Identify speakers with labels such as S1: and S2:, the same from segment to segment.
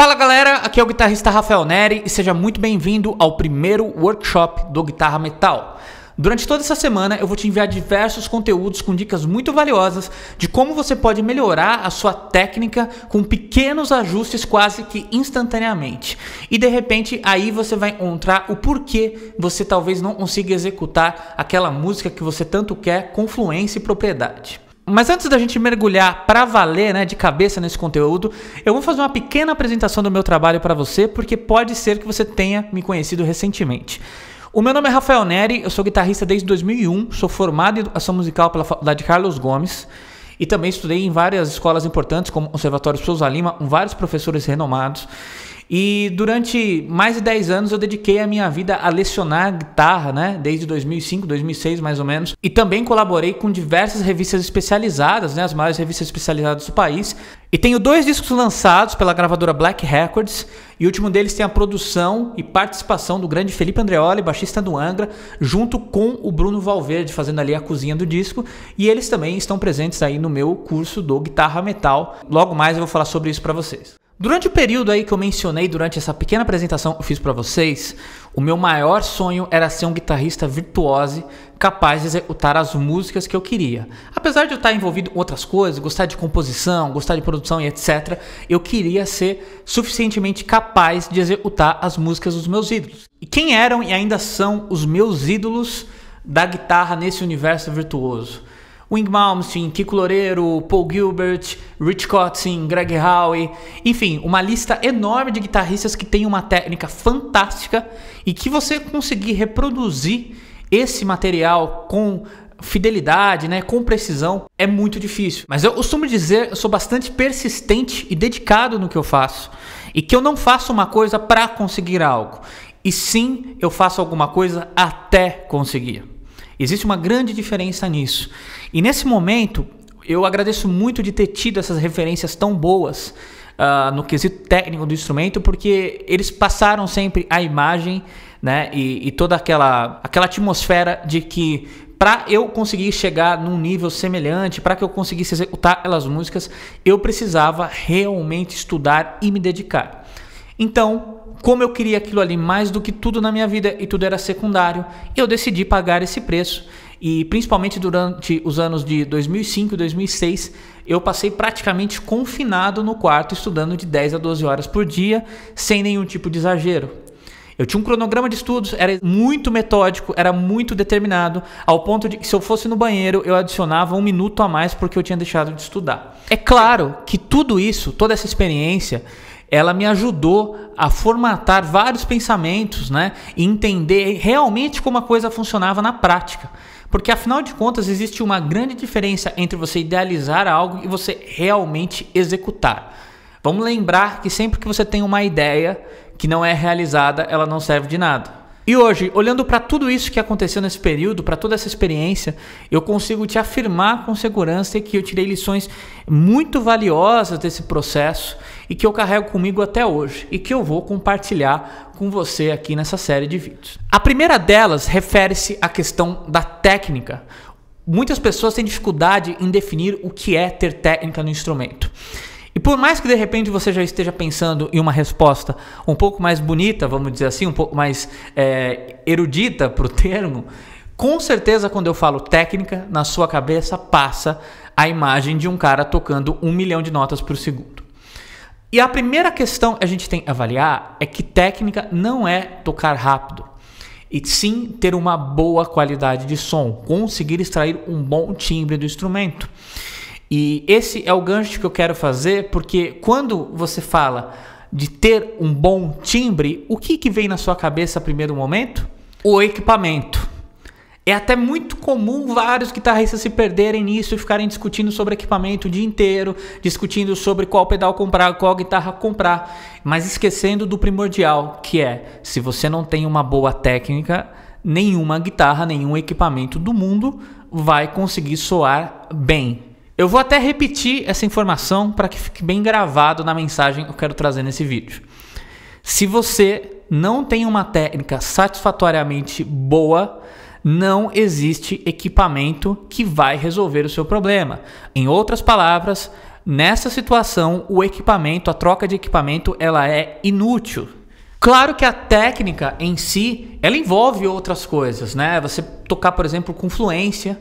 S1: Fala galera, aqui é o guitarrista Rafael Neri e seja muito bem-vindo ao primeiro workshop do Guitarra Metal. Durante toda essa semana eu vou te enviar diversos conteúdos com dicas muito valiosas de como você pode melhorar a sua técnica com pequenos ajustes quase que instantaneamente. E de repente aí você vai encontrar o porquê você talvez não consiga executar aquela música que você tanto quer com fluência e propriedade. Mas antes da gente mergulhar para valer, né, de cabeça nesse conteúdo, eu vou fazer uma pequena apresentação do meu trabalho para você, porque pode ser que você tenha me conhecido recentemente. O meu nome é Rafael Neri, eu sou guitarrista desde 2001, sou formado em educação musical pela Faculdade Carlos Gomes e também estudei em várias escolas importantes, como o Conservatório Souza Lima, com vários professores renomados. E durante mais de 10 anos eu dediquei a minha vida a lecionar guitarra, né? Desde 2005, 2006 mais ou menos. E também colaborei com diversas revistas especializadas, né? As maiores revistas especializadas do país. E tenho dois discos lançados pela gravadora Black Records. E o último deles tem a produção e participação do grande Felipe Andreoli, baixista do Angra, junto com o Bruno Valverde, fazendo ali a cozinha do disco. E eles também estão presentes aí no meu curso do Guitarra Metal. Logo mais eu vou falar sobre isso para vocês. Durante o período aí que eu mencionei durante essa pequena apresentação que eu fiz para vocês, o meu maior sonho era ser um guitarrista virtuose capaz de executar as músicas que eu queria. Apesar de eu estar envolvido com outras coisas, gostar de composição, gostar de produção e etc, eu queria ser suficientemente capaz de executar as músicas dos meus ídolos. E quem eram e ainda são os meus ídolos da guitarra nesse universo virtuoso? Wing Malmsteen, Kiko Loureiro, Paul Gilbert, Rich Kotzen, Greg Howe, enfim, uma lista enorme de guitarristas que tem uma técnica fantástica e que você conseguir reproduzir esse material com fidelidade, né, com precisão, é muito difícil. Mas eu costumo dizer, eu sou bastante persistente e dedicado no que eu faço. E que eu não faço uma coisa para conseguir algo. E sim, eu faço alguma coisa até conseguir. Existe uma grande diferença nisso. E nesse momento, eu agradeço muito de ter tido essas referências tão boas uh, no quesito técnico do instrumento, porque eles passaram sempre a imagem né, e, e toda aquela, aquela atmosfera de que para eu conseguir chegar num nível semelhante, para que eu conseguisse executar aquelas músicas, eu precisava realmente estudar e me dedicar. Então, como eu queria aquilo ali mais do que tudo na minha vida e tudo era secundário, eu decidi pagar esse preço. E principalmente durante os anos de 2005 e 2006, eu passei praticamente confinado no quarto, estudando de 10 a 12 horas por dia, sem nenhum tipo de exagero. Eu tinha um cronograma de estudos, era muito metódico, era muito determinado, ao ponto de que se eu fosse no banheiro, eu adicionava um minuto a mais porque eu tinha deixado de estudar. É claro que tudo isso, toda essa experiência, ela me ajudou a formatar vários pensamentos, né? E entender realmente como a coisa funcionava na prática. Porque afinal de contas existe uma grande diferença entre você idealizar algo e você realmente executar. Vamos lembrar que sempre que você tem uma ideia que não é realizada, ela não serve de nada. E hoje, olhando para tudo isso que aconteceu nesse período, para toda essa experiência, eu consigo te afirmar com segurança que eu tirei lições muito valiosas desse processo e que eu carrego comigo até hoje e que eu vou compartilhar com você aqui nessa série de vídeos. A primeira delas refere-se à questão da técnica. Muitas pessoas têm dificuldade em definir o que é ter técnica no instrumento. E por mais que de repente você já esteja pensando em uma resposta um pouco mais bonita, vamos dizer assim, um pouco mais é, erudita para o termo, com certeza quando eu falo técnica, na sua cabeça passa a imagem de um cara tocando um milhão de notas por segundo. E a primeira questão que a gente tem que avaliar é que técnica não é tocar rápido e sim ter uma boa qualidade de som, conseguir extrair um bom timbre do instrumento. E esse é o gancho que eu quero fazer, porque quando você fala de ter um bom timbre, o que, que vem na sua cabeça a primeiro momento? O equipamento. É até muito comum vários guitarristas se perderem nisso e ficarem discutindo sobre equipamento o dia inteiro, discutindo sobre qual pedal comprar, qual guitarra comprar, mas esquecendo do primordial, que é se você não tem uma boa técnica, nenhuma guitarra, nenhum equipamento do mundo vai conseguir soar bem. Eu vou até repetir essa informação para que fique bem gravado na mensagem que eu quero trazer nesse vídeo. Se você não tem uma técnica satisfatoriamente boa, não existe equipamento que vai resolver o seu problema. Em outras palavras, nessa situação, o equipamento, a troca de equipamento, ela é inútil. Claro que a técnica em si, ela envolve outras coisas, né? Você tocar, por exemplo, com fluência,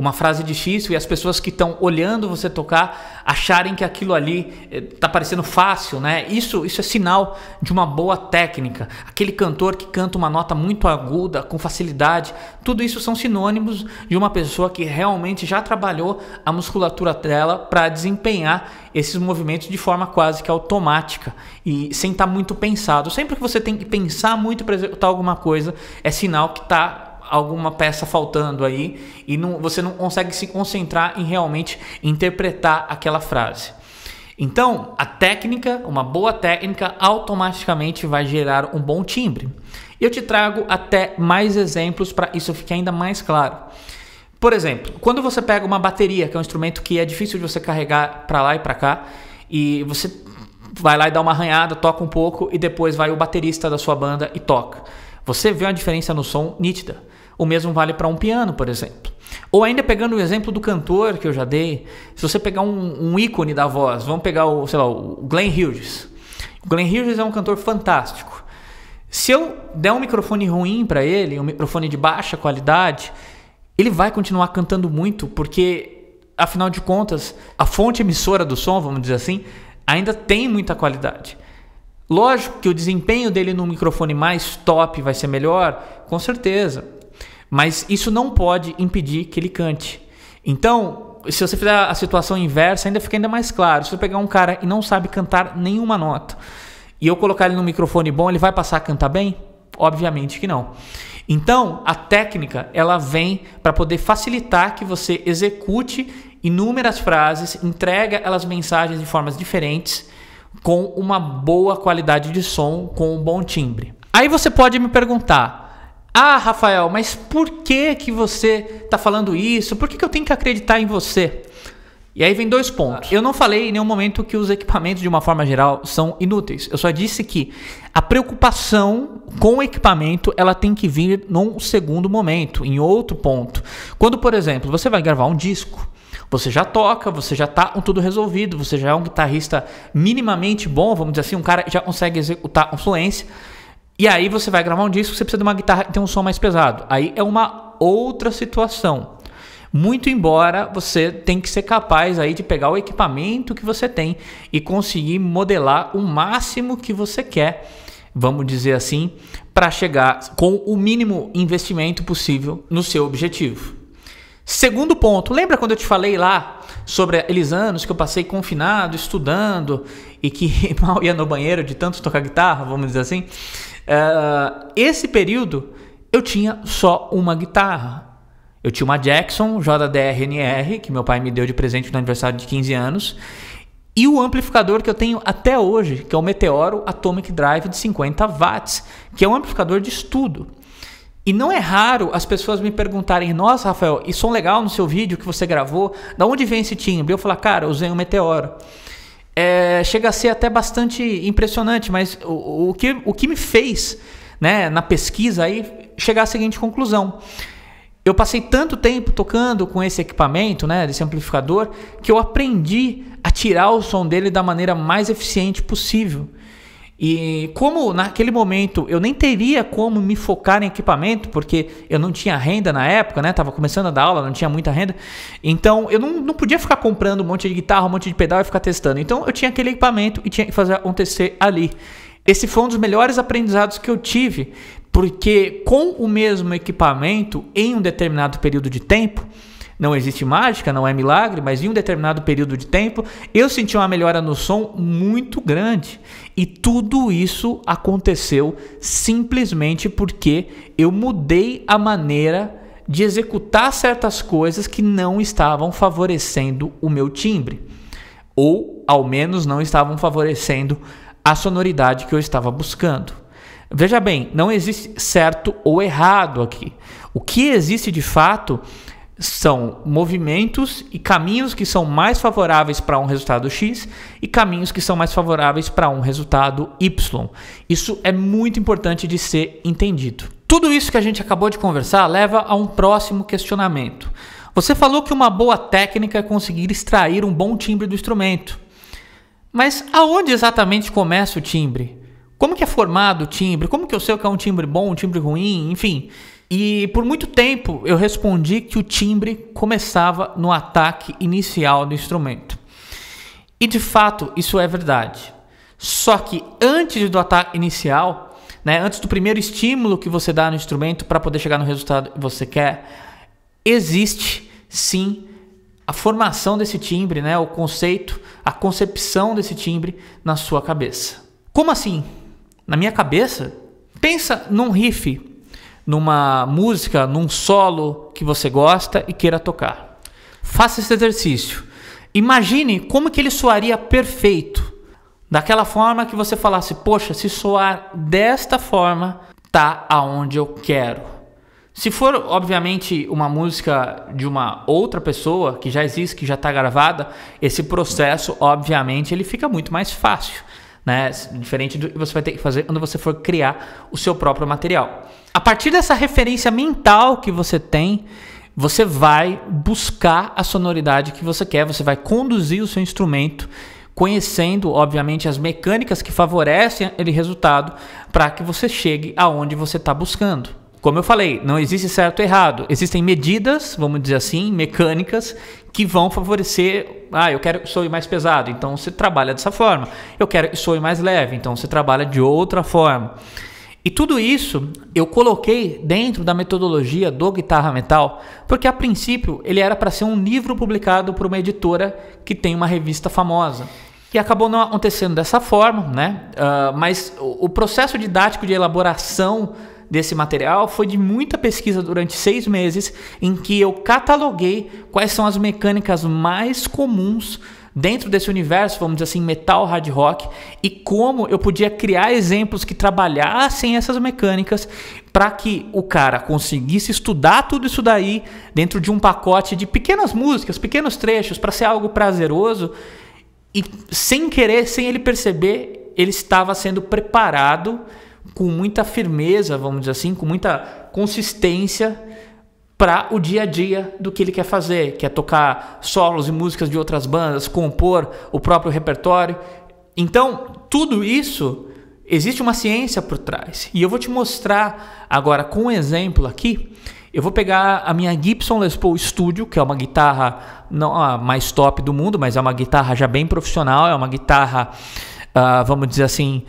S1: uma frase difícil e as pessoas que estão olhando você tocar acharem que aquilo ali está eh, parecendo fácil, né? Isso, isso é sinal de uma boa técnica. Aquele cantor que canta uma nota muito aguda, com facilidade, tudo isso são sinônimos de uma pessoa que realmente já trabalhou a musculatura dela para desempenhar esses movimentos de forma quase que automática e sem estar tá muito pensado. Sempre que você tem que pensar muito para executar alguma coisa, é sinal que está alguma peça faltando aí e não, você não consegue se concentrar em realmente interpretar aquela frase. Então, a técnica, uma boa técnica, automaticamente vai gerar um bom timbre. Eu te trago até mais exemplos para isso ficar ainda mais claro. Por exemplo, quando você pega uma bateria, que é um instrumento que é difícil de você carregar para lá e para cá, e você vai lá e dá uma arranhada, toca um pouco e depois vai o baterista da sua banda e toca. Você vê uma diferença no som nítida. O mesmo vale para um piano, por exemplo. Ou ainda pegando o exemplo do cantor que eu já dei, se você pegar um, um ícone da voz, vamos pegar o, sei lá, o Glenn Hughes. O Glenn Hughes é um cantor fantástico. Se eu der um microfone ruim para ele, um microfone de baixa qualidade, ele vai continuar cantando muito, porque afinal de contas, a fonte emissora do som, vamos dizer assim, ainda tem muita qualidade. Lógico que o desempenho dele num microfone mais top vai ser melhor, com certeza. Mas isso não pode impedir que ele cante. Então, se você fizer a situação inversa, ainda fica ainda mais claro. Se eu pegar um cara e não sabe cantar nenhuma nota e eu colocar ele no microfone bom, ele vai passar a cantar bem? Obviamente que não. Então, a técnica ela vem para poder facilitar que você execute inúmeras frases, entrega elas mensagens de formas diferentes, com uma boa qualidade de som, com um bom timbre. Aí você pode me perguntar, ah, Rafael, mas por que que você está falando isso? Por que, que eu tenho que acreditar em você? E aí vem dois pontos. Ah. Eu não falei em nenhum momento que os equipamentos, de uma forma geral, são inúteis. Eu só disse que a preocupação com o equipamento ela tem que vir num segundo momento, em outro ponto. Quando, por exemplo, você vai gravar um disco, você já toca, você já está tudo resolvido, você já é um guitarrista minimamente bom, vamos dizer assim, um cara que já consegue executar influência. E aí você vai gravar um disco, você precisa de uma guitarra que tem um som mais pesado. Aí é uma outra situação. Muito embora você tem que ser capaz aí de pegar o equipamento que você tem e conseguir modelar o máximo que você quer, vamos dizer assim, para chegar com o mínimo investimento possível no seu objetivo. Segundo ponto, lembra quando eu te falei lá sobre aqueles anos que eu passei confinado, estudando e que mal ia no banheiro de tanto tocar guitarra, vamos dizer assim. Uh, esse período eu tinha só uma guitarra. Eu tinha uma Jackson JDRNR que meu pai me deu de presente no aniversário de 15 anos. E o amplificador que eu tenho até hoje, que é o Meteoro Atomic Drive de 50 watts, que é um amplificador de estudo. E não é raro as pessoas me perguntarem: Nossa, Rafael, e som legal no seu vídeo que você gravou? Da onde vem esse timbre? Eu falo, Cara, usei um meteoro. É, chega a ser até bastante impressionante, mas o, o, que, o que me fez, né, na pesquisa aí, chegar à seguinte conclusão. Eu passei tanto tempo tocando com esse equipamento, né, desse amplificador, que eu aprendi a tirar o som dele da maneira mais eficiente possível. E como naquele momento eu nem teria como me focar em equipamento, porque eu não tinha renda na época, né? Tava começando a dar aula, não tinha muita renda. Então eu não, não podia ficar comprando um monte de guitarra, um monte de pedal e ficar testando. Então eu tinha aquele equipamento e tinha que fazer acontecer ali. Esse foi um dos melhores aprendizados que eu tive, porque com o mesmo equipamento, em um determinado período de tempo, não existe mágica, não é milagre, mas em um determinado período de tempo eu senti uma melhora no som muito grande. E tudo isso aconteceu simplesmente porque eu mudei a maneira de executar certas coisas que não estavam favorecendo o meu timbre, ou ao menos não estavam favorecendo a sonoridade que eu estava buscando. Veja bem, não existe certo ou errado aqui. O que existe de fato são movimentos e caminhos que são mais favoráveis para um resultado X e caminhos que são mais favoráveis para um resultado Y. Isso é muito importante de ser entendido. Tudo isso que a gente acabou de conversar leva a um próximo questionamento. Você falou que uma boa técnica é conseguir extrair um bom timbre do instrumento. Mas aonde exatamente começa o timbre? Como que é formado o timbre? Como que eu sei o que é um timbre bom, um timbre ruim, enfim? E por muito tempo eu respondi que o timbre começava no ataque inicial do instrumento. E de fato, isso é verdade. Só que antes do ataque inicial, né, antes do primeiro estímulo que você dá no instrumento para poder chegar no resultado que você quer, existe sim a formação desse timbre, né, o conceito, a concepção desse timbre na sua cabeça. Como assim? Na minha cabeça, pensa num riff numa música, num solo que você gosta e queira tocar. Faça esse exercício. Imagine como que ele soaria perfeito. Daquela forma que você falasse: "Poxa, se soar desta forma, tá aonde eu quero". Se for, obviamente, uma música de uma outra pessoa que já existe, que já está gravada, esse processo, obviamente, ele fica muito mais fácil né? Diferente do que você vai ter que fazer quando você for criar o seu próprio material. A partir dessa referência mental que você tem, você vai buscar a sonoridade que você quer, você vai conduzir o seu instrumento conhecendo, obviamente, as mecânicas que favorecem aquele resultado para que você chegue aonde você está buscando. Como eu falei, não existe certo e errado. Existem medidas, vamos dizer assim, mecânicas que vão favorecer. Ah, eu quero que soe mais pesado, então você trabalha dessa forma. Eu quero que soe mais leve, então você trabalha de outra forma. E tudo isso eu coloquei dentro da metodologia do Guitarra Metal, porque a princípio ele era para ser um livro publicado por uma editora que tem uma revista famosa. E acabou não acontecendo dessa forma, né? Uh, mas o, o processo didático de elaboração desse material foi de muita pesquisa durante seis meses, em que eu cataloguei quais são as mecânicas mais comuns dentro desse universo, vamos dizer assim, metal hard rock, e como eu podia criar exemplos que trabalhassem essas mecânicas para que o cara conseguisse estudar tudo isso daí dentro de um pacote de pequenas músicas, pequenos trechos, para ser algo prazeroso. E sem querer, sem ele perceber, ele estava sendo preparado com muita firmeza, vamos dizer assim, com muita consistência para o dia a dia do que ele quer fazer, que é tocar solos e músicas de outras bandas, compor o próprio repertório. Então, tudo isso existe uma ciência por trás. E eu vou te mostrar agora com um exemplo aqui. Eu vou pegar a minha Gibson Les Paul Studio, que é uma guitarra não a mais top do mundo, mas é uma guitarra já bem profissional, é uma guitarra, uh, vamos dizer assim,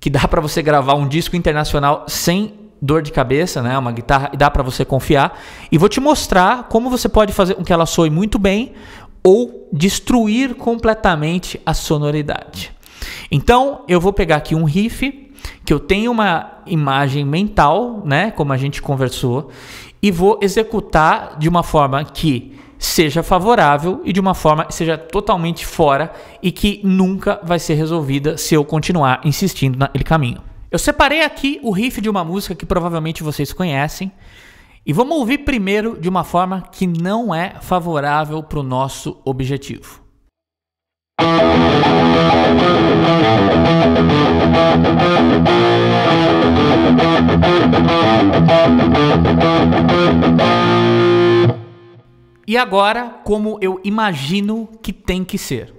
S1: que dá para você gravar um disco internacional sem dor de cabeça, né? Uma guitarra dá para você confiar. E vou te mostrar como você pode fazer com que ela soe muito bem ou destruir completamente a sonoridade. Então, eu vou pegar aqui um riff que eu tenho uma imagem mental, né, como a gente conversou, e vou executar de uma forma que seja favorável e de uma forma seja totalmente fora e que nunca vai ser resolvida se eu continuar insistindo naquele caminho. Eu separei aqui o riff de uma música que provavelmente vocês conhecem e vamos ouvir primeiro de uma forma que não é favorável para o nosso objetivo. E agora, como eu imagino que tem que ser.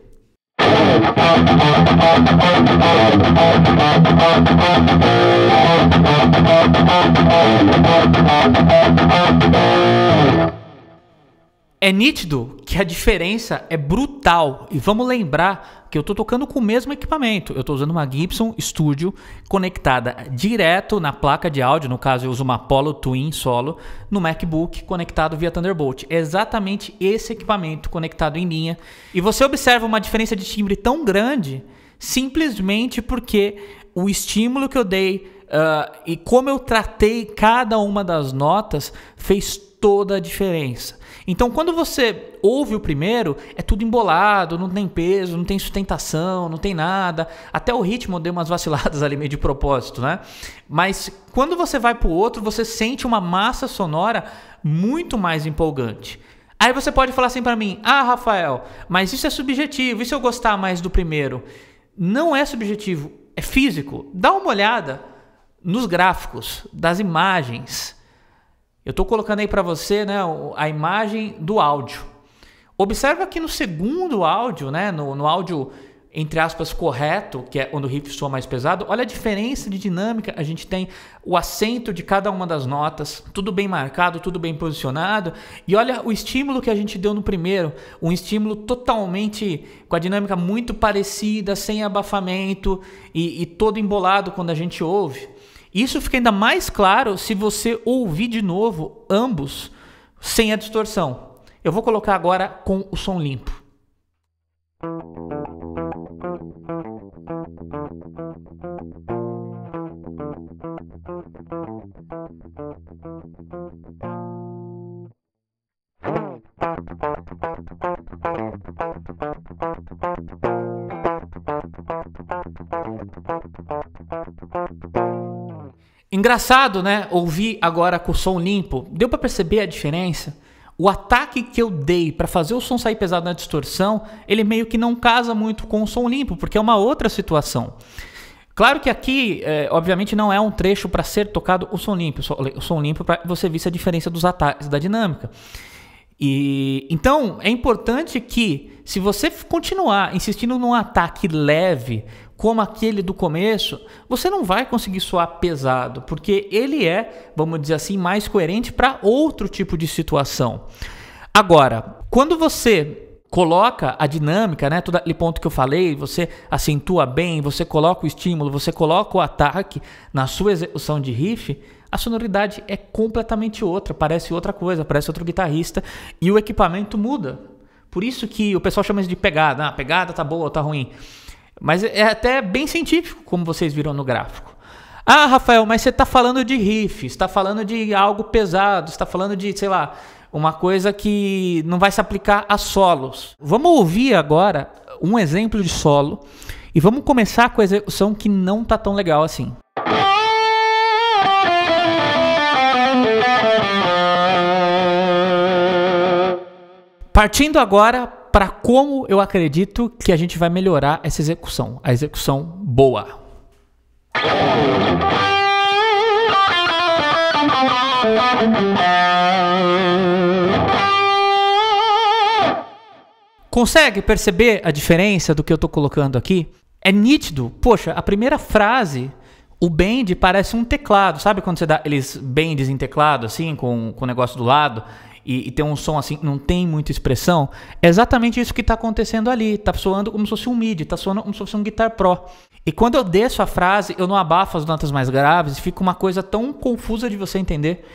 S1: É nítido que a diferença é brutal e vamos lembrar que eu tô tocando com o mesmo equipamento. Eu tô usando uma Gibson Studio conectada direto na placa de áudio, no caso eu uso uma Apollo Twin solo, no MacBook conectado via Thunderbolt. É exatamente esse equipamento conectado em linha. E você observa uma diferença de timbre tão grande simplesmente porque o estímulo que eu dei uh, e como eu tratei cada uma das notas fez toda a diferença. Então, quando você ouve o primeiro, é tudo embolado, não tem peso, não tem sustentação, não tem nada. Até o ritmo deu umas vaciladas ali meio de propósito, né? Mas quando você vai pro outro, você sente uma massa sonora muito mais empolgante. Aí você pode falar assim para mim: "Ah, Rafael, mas isso é subjetivo. E se eu gostar mais do primeiro?" Não é subjetivo, é físico. Dá uma olhada nos gráficos, das imagens. Eu estou colocando aí para você né, a imagem do áudio. Observa que no segundo áudio, né, no, no áudio entre aspas correto, que é quando o riff soa mais pesado, olha a diferença de dinâmica. A gente tem o acento de cada uma das notas, tudo bem marcado, tudo bem posicionado. E olha o estímulo que a gente deu no primeiro, um estímulo totalmente com a dinâmica muito parecida, sem abafamento e, e todo embolado quando a gente ouve. Isso fica ainda mais claro se você ouvir de novo ambos sem a distorção. Eu vou colocar agora com o som limpo. Engraçado, né? Ouvi agora com o som limpo. Deu para perceber a diferença? O ataque que eu dei para fazer o som sair pesado na distorção, ele meio que não casa muito com o som limpo, porque é uma outra situação. Claro que aqui, é, obviamente, não é um trecho para ser tocado o som limpo. O som limpo para você ver a diferença dos ataques da dinâmica. E então é importante que, se você continuar insistindo num ataque leve como aquele do começo, você não vai conseguir soar pesado, porque ele é, vamos dizer assim, mais coerente para outro tipo de situação. Agora, quando você coloca a dinâmica, né? Todo aquele ponto que eu falei, você acentua bem, você coloca o estímulo, você coloca o ataque na sua execução de riff, a sonoridade é completamente outra, parece outra coisa, parece outro guitarrista e o equipamento muda. Por isso que o pessoal chama isso de pegada, ah, a pegada tá boa ou tá ruim. Mas é até bem científico, como vocês viram no gráfico. Ah, Rafael, mas você está falando de riff, está falando de algo pesado, está falando de, sei lá, uma coisa que não vai se aplicar a solos. Vamos ouvir agora um exemplo de solo e vamos começar com a execução que não tá tão legal assim. Partindo agora para como eu acredito que a gente vai melhorar essa execução, a execução boa. Consegue perceber a diferença do que eu estou colocando aqui? É nítido. Poxa, a primeira frase, o bend parece um teclado. Sabe quando você dá eles bends em teclado, assim, com, com o negócio do lado? e, e, tem um som assim, não tem muita expressão, é exatamente isso que está acontecendo ali. Tá soando como se fosse um MIDI, tá soando como se fosse um Guitar Pro. E quando eu desço a frase, eu não abafo as notas mais graves e fica uma coisa tão confusa de você entender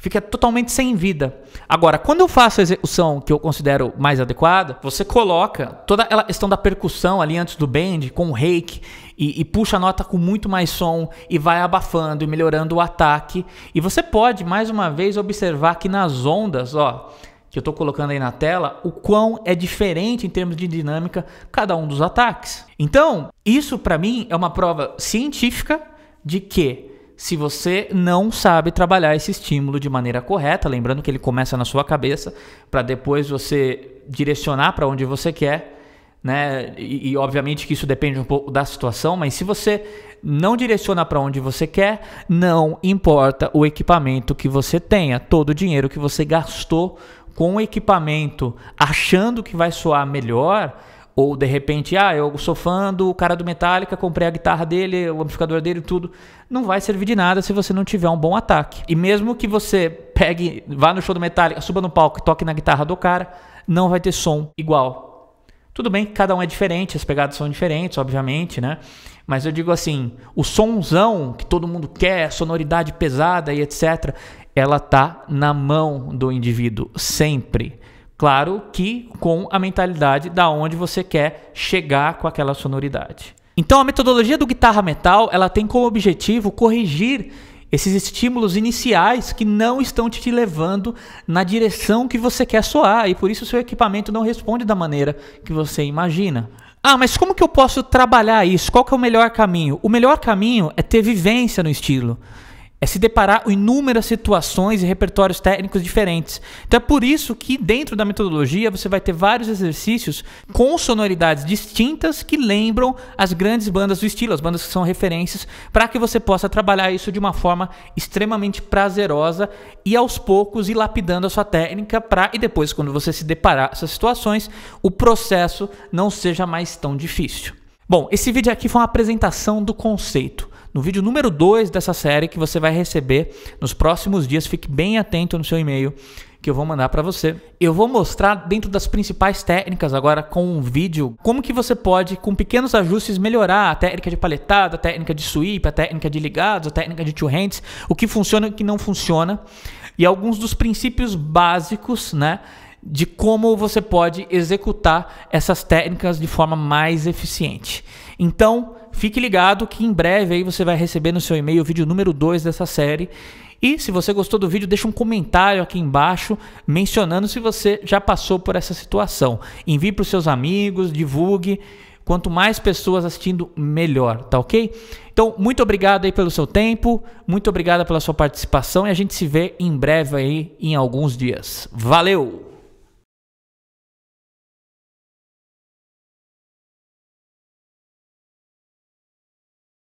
S1: fica totalmente sem vida. Agora, quando eu faço a execução que eu considero mais adequada, você coloca toda a questão da percussão ali antes do bend com o rake e, e, puxa a nota com muito mais som e vai abafando e melhorando o ataque. E você pode, mais uma vez, observar que nas ondas, ó, que eu estou colocando aí na tela, o quão é diferente em termos de dinâmica cada um dos ataques. Então, isso para mim é uma prova científica de que se você não sabe trabalhar esse estímulo de maneira correta, lembrando que ele começa na sua cabeça para depois você direcionar para onde você quer, né? E, e, obviamente que isso depende um pouco da situação, mas se você não direciona para onde você quer, não importa o equipamento que você tenha, todo o dinheiro que você gastou com o equipamento, achando que vai soar melhor, ou de repente, ah, eu sou fã do cara do Metallica, comprei a guitarra dele, o amplificador dele, tudo. Não vai servir de nada se você não tiver um bom ataque. E mesmo que você pegue, vá no show do Metallica, suba no palco e toque na guitarra do cara, não vai ter som igual. Tudo bem que cada um é diferente, as pegadas são diferentes, obviamente, né? Mas eu digo assim, o sonzão que todo mundo quer, sonoridade pesada e etc, ela tá na mão do indivíduo sempre. Claro que com a mentalidade da onde você quer chegar com aquela sonoridade. Então a metodologia do guitarra metal, ela tem como objetivo corrigir esses estímulos iniciais que não estão te levando na direção que você quer soar e por isso o seu equipamento não responde da maneira que você imagina. Ah, mas como que eu posso trabalhar isso? Qual que é o melhor caminho? O melhor caminho é ter vivência no estilo é se deparar com inúmeras situações e repertórios técnicos diferentes. Então é por isso que dentro da metodologia você vai ter vários exercícios com sonoridades distintas que lembram as grandes bandas do estilo, as bandas que são referências, para que você possa trabalhar isso de uma forma extremamente prazerosa e aos poucos ir lapidando a sua técnica para e depois quando você se deparar com essas situações, o processo não seja mais tão difícil. Bom, esse vídeo aqui foi uma apresentação do conceito no vídeo número 2 dessa série que você vai receber nos próximos dias. Fique bem atento no seu e-mail que eu vou mandar para você. Eu vou mostrar dentro das principais técnicas agora com um vídeo como que você pode com pequenos ajustes melhorar a técnica de paletada, a técnica de sweep, a técnica de ligados, a técnica de two hands, o que funciona e o que não funciona e alguns dos princípios básicos, né? de como você pode executar essas técnicas de forma mais eficiente. Então, fique ligado que em breve aí você vai receber no seu e-mail o vídeo número 2 dessa série. E se você gostou do vídeo, deixa um comentário aqui embaixo mencionando se você já passou por essa situação. Envie para os seus amigos, divulgue. Quanto mais pessoas assistindo, melhor, tá ok? Então, muito obrigado aí pelo seu tempo, muito obrigado pela sua participação e a gente se vê em breve aí em alguns dias. Valeu!